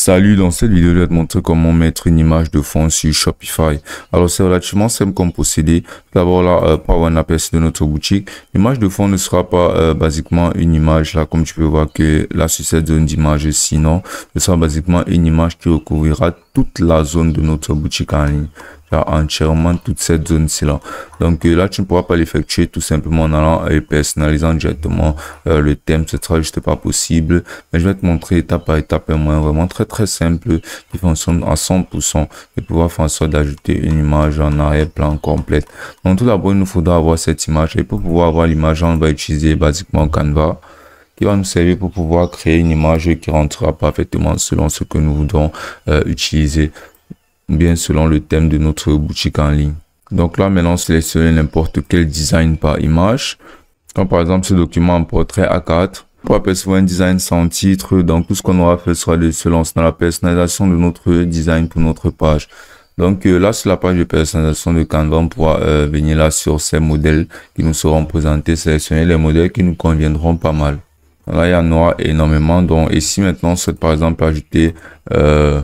Salut, dans cette vidéo, je vais te montrer comment mettre une image de fond sur Shopify. Alors, c'est relativement simple comme procédé. D'abord, là, euh, par un APS de notre boutique, l'image de fond ne sera pas euh, basiquement une image, là, comme tu peux voir que là, sur cette zone d'image, sinon, ce sera basiquement une image qui recouvrira toute la zone de notre boutique en ligne entièrement toute cette zone-ci là. Donc euh, là, tu ne pourras pas l'effectuer tout simplement en allant et euh, personnalisant directement euh, le thème. Ce sera juste pas possible. Mais je vais te montrer étape par étape un moyen vraiment très très simple qui fonctionne à 100% et pouvoir faire en sorte d'ajouter une image en arrière-plan complète. Donc tout d'abord, il nous faudra avoir cette image et pour pouvoir avoir l'image, on va utiliser basiquement Canva qui va nous servir pour pouvoir créer une image qui rentrera parfaitement selon ce que nous voulons utiliser bien selon le thème de notre boutique en ligne. Donc là, maintenant, sélectionner n'importe quel design par image. Comme par exemple ce document en portrait A4. Pour apercevoir un design sans titre, donc tout ce qu'on aura fait sera de se lancer dans la personnalisation de notre design pour notre page. Donc euh, là, sur la page de personnalisation de Canva, on pourra euh, venir là sur ces modèles qui nous seront présentés, sélectionner les modèles qui nous conviendront pas mal. Là, il y en aura énormément. Donc, ici, maintenant on souhaite par exemple ajouter... Euh,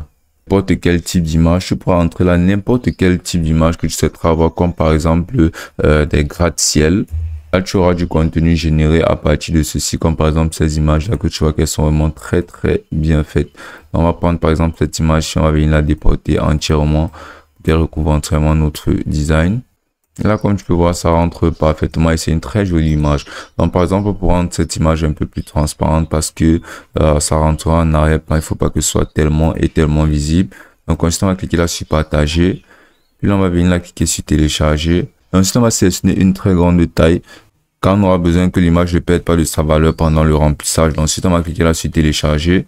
n'importe quel type d'image. Tu pourras entrer là n'importe quel type d'image que tu souhaiteras avoir, comme par exemple euh, des gratte-ciel. Là, tu auras du contenu généré à partir de ceci, comme par exemple ces images-là que tu vois qu'elles sont vraiment très très bien faites. On va prendre par exemple cette image, si on va venir la déporter entièrement, qu'elle recouvre entièrement notre design. Là, comme tu peux voir, ça rentre parfaitement et c'est une très jolie image. Donc, par exemple, pour rendre cette image un peu plus transparente parce que euh, ça rentre en arrière-plan, il faut pas que ce soit tellement et tellement visible. Donc, ensuite, on va cliquer là sur partager. Puis là, on va venir là cliquer sur télécharger. Et ensuite, on va sélectionner une très grande taille quand on aura besoin que l'image ne perde pas de sa valeur pendant le remplissage. Donc, ensuite, on va cliquer là sur télécharger.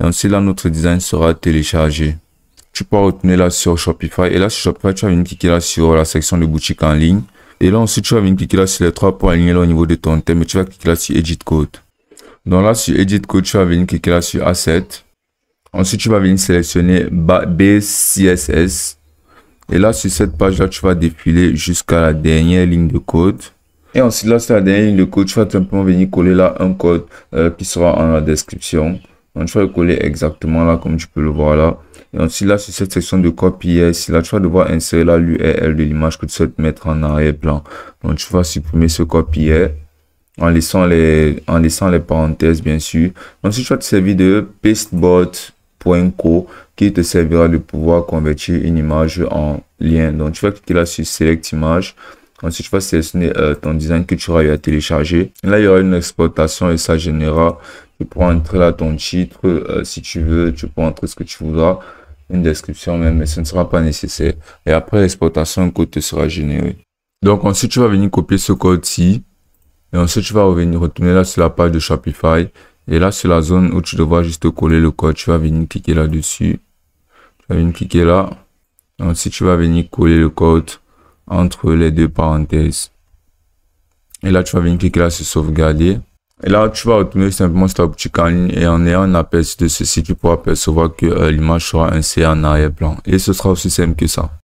Et ensuite, là, notre design sera téléchargé tu peux retenir là sur Shopify. Et là, sur Shopify, tu vas venir cliquer là sur la section de boutique en ligne. Et là, ensuite, tu vas venir cliquer là sur les trois pour aligner là au niveau de ton thème. Et tu vas cliquer là sur Edit Code. Donc là, sur Edit Code, tu vas venir cliquer là sur Asset. Ensuite, tu vas venir sélectionner BCSS. Et là, sur cette page-là, tu vas défiler jusqu'à la dernière ligne de code. Et ensuite, là, sur la dernière ligne de code, tu vas simplement venir coller là un code euh, qui sera en la description. Donc, tu vas le coller exactement là, comme tu peux le voir là. Et si là, sur cette section de copier, si là, tu vas devoir insérer l'URL de l'image que tu souhaites mettre en arrière-plan. Donc, tu vas supprimer ce copier en laissant les, en laissant les parenthèses, bien sûr. Ensuite, tu vas te servir de pastebot.co qui te servira de pouvoir convertir une image en lien. Donc, tu vas cliquer là sur Select Image. Ensuite, tu vas sélectionner euh, ton design que tu auras à télécharger. Là, il y aura une exportation et ça générera. Tu peux entrer là ton titre. Euh, si tu veux, tu peux entrer ce que tu voudras. Une description même, mais ce ne sera pas nécessaire. Et après l'exportation, un code te sera généré. Donc ensuite, tu vas venir copier ce code-ci. Et ensuite, tu vas revenir, retourner là sur la page de Shopify. Et là, sur la zone où tu devras juste coller le code, tu vas venir cliquer là-dessus. Tu vas venir cliquer là. Ensuite, tu vas venir coller le code entre les deux parenthèses. Et là, tu vas venir cliquer là sur sauvegarder. Et là, tu vas retourner simplement sur ta boutique en ligne et en ayant un aperçu de ceci, tu pourras percevoir que euh, l'image sera insérée en arrière-plan. Et ce sera aussi simple que ça.